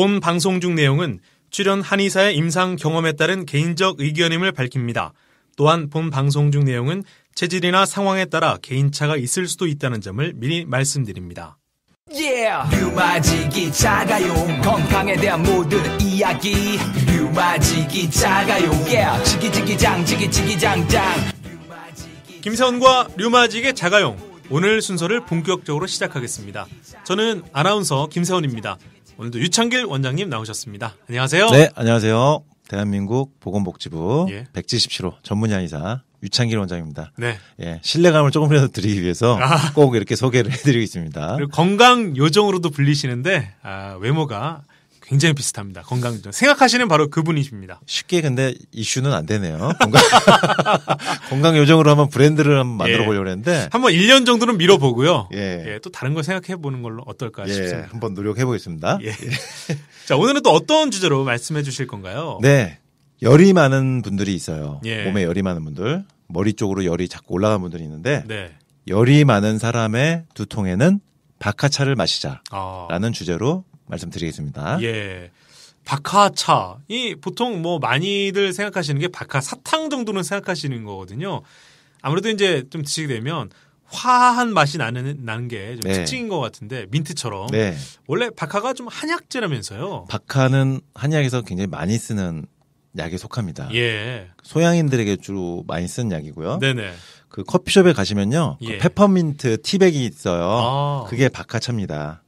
본 방송 중 내용은 출연 한의사의 임상 경험에 따른 개인적 의견임을 밝힙니다. 또한 본 방송 중 내용은 체질이나 상황에 따라 개인차가 있을 수도 있다는 점을 미리 말씀드립니다. Yeah! 류마지기 자가요 건강에 대한 모든 이야기 류마지기 자가요 yeah! 지기지기장 지기지기장장 김세원과 류마지기의 자가용 오늘 순서를 본격적으로 시작하겠습니다. 저는 아나운서 김세훈입니다 오늘도 유창길 원장님 나오셨습니다. 안녕하세요. 네, 안녕하세요. 대한민국 보건복지부 예. 177호 전문의의사 유창길 원장입니다. 네. 예, 신뢰감을 조금이라도 드리기 위해서 아. 꼭 이렇게 소개를 해드리겠습니다 건강 요정으로도 불리시는데 아, 외모가 굉장히 비슷합니다. 건강전 생각하시는 바로 그분이십니다. 쉽게 근데 이슈는 안 되네요. 건강, 건강 요정으로 한번 브랜드를 한번 만들어 예. 보려고 했는데 한번 1년 정도는 밀어보고요. 예. 예. 또 다른 걸 생각해 보는 걸로 어떨까 예, 싶습니다. 한번 노력해 보겠습니다. 예. 예. 자 오늘은 또 어떤 주제로 말씀해 주실 건가요? 네. 열이 많은 분들이 있어요. 몸에 열이 많은 분들, 머리 쪽으로 열이 자꾸 올라가는 분들이 있는데 네. 열이 많은 사람의 두통에는 박하차를 마시자라는 아. 주제로 말씀드리겠습니다. 예. 박하차. 이 보통 뭐 많이들 생각하시는 게 박하 사탕 정도는 생각하시는 거거든요. 아무래도 이제 좀 드시게 되면 화한 맛이 나는 나는 게좀 네. 특징인 것 같은데 민트처럼 네. 원래 박하가 좀 한약재라면서요. 박하는 한약에서 굉장히 많이 쓰는 약에 속합니다. 예. 소양인들에게 주로 많이 쓰는 약이고요. 네네. 그 커피숍에 가시면요. 그 예. 그 페퍼민트 티백이 있어요. 아. 그게 박하차입니다.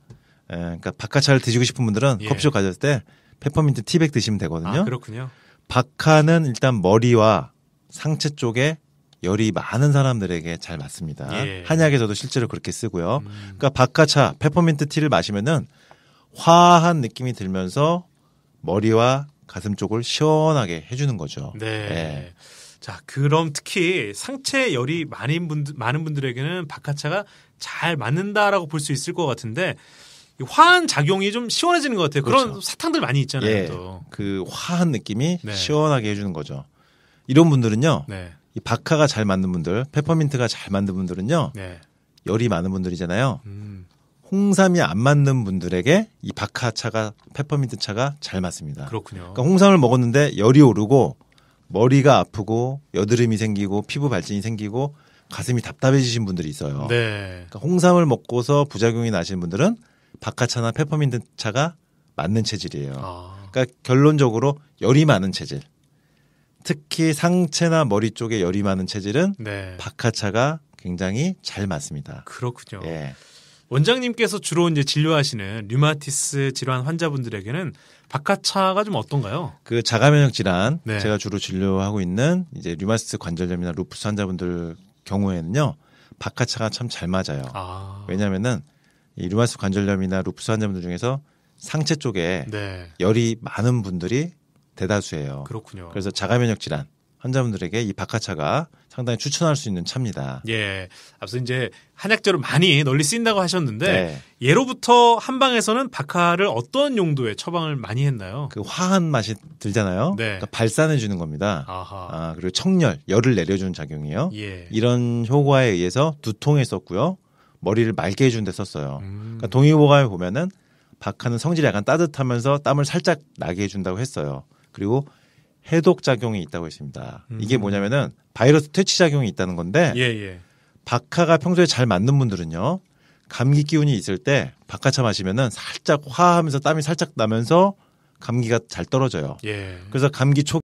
예, 그러니까 박하차를 드시고 싶은 분들은 예. 커피숍 가실 때 페퍼민트 티백 드시면 되거든요. 아, 그렇군요. 박하는 일단 머리와 상체 쪽에 열이 많은 사람들에게 잘 맞습니다. 예. 한약에서도 실제로 그렇게 쓰고요. 음. 그러니까 박하차 페퍼민트 티를 마시면은 화한 느낌이 들면서 머리와 가슴 쪽을 시원하게 해주는 거죠. 네. 예. 자, 그럼 특히 상체 열이 많은 분들 많은 분들에게는 박하차가 잘 맞는다라고 볼 수 있을 것 같은데 화한 작용이 좀 시원해지는 것 같아요. 그런 그렇 사탕들 많이 있잖아요. 예. 그 화한 느낌이 네. 시원하게 해주는 거죠. 이런 분들은요. 네. 이박하가잘 맞는 분들, 페퍼민트가 잘 맞는 분들은요. 네. 열이 많은 분들이잖아요. 음. 홍삼이 안 맞는 분들에게 이 박하 차가 페퍼민트 차가 잘 맞습니다. 그렇군요. 그러니까 홍삼을 먹었는데 열이 오르고 머리가 아프고 여드름이 생기고 피부 발진이 생기고 가슴이 답답해지신 분들이 있어요. 네. 그러니까 홍삼을 먹고서 부작용이 나신 분들은 박카차나 페퍼민트 차가 맞는 체질이에요. 아. 그러니까 결론적으로 열이 많은 체질. 특히 상체나 머리 쪽에 열이 많은 체질은 네. 박카차가 굉장히 잘 맞습니다. 그렇군요. 예. 원장님께서 주로 이제 진료하시는 류마티스 질환 환자분들에게는 박카차가좀 어떤가요? 그 자가면역 질환 네. 제가 주로 진료하고 있는 이제 류마티스 관절염이나 루프스 환자분들 경우에는요 박카차가참 잘 맞아요. 아. 왜냐하면은 이류마스 관절염이나 루프스 환자분들 중에서 상체 쪽에 네. 열이 많은 분들이 대다수예요. 그렇군요. 그래서 자가 면역 질환 환자분들에게 이 박하차가 상당히 추천할 수 있는 차입니다. 예. 앞서 이제 한약재로 많이 널리 쓰인다고 하셨는데 네. 예로부터 한방에서는 박하를 어떤 용도에 처방을 많이 했나요? 그 화한 맛이 들잖아요. 네. 그러니까 발산해 주는 겁니다. 아하. 아, 그리고 청열, 열을 내려주는 작용이에요. 예. 이런 효과에 의해서 두통에 썼고요. 머리를 맑게 해준데 썼어요. 음. 그러니까 동의보감에 보면은 박하는 성질이 약간 따뜻하면서 땀을 살짝 나게 해준다고 했어요. 그리고 해독 작용이 있다고 했습니다. 음. 이게 뭐냐면은 바이러스 퇴치 작용이 있다는 건데 예, 예. 박하가 평소에 잘 맞는 분들은요 감기 기운이 있을 때 박하차 마시면은 살짝 화하면서 땀이 살짝 나면서 감기가 잘 떨어져요. 예. 그래서 감기 초기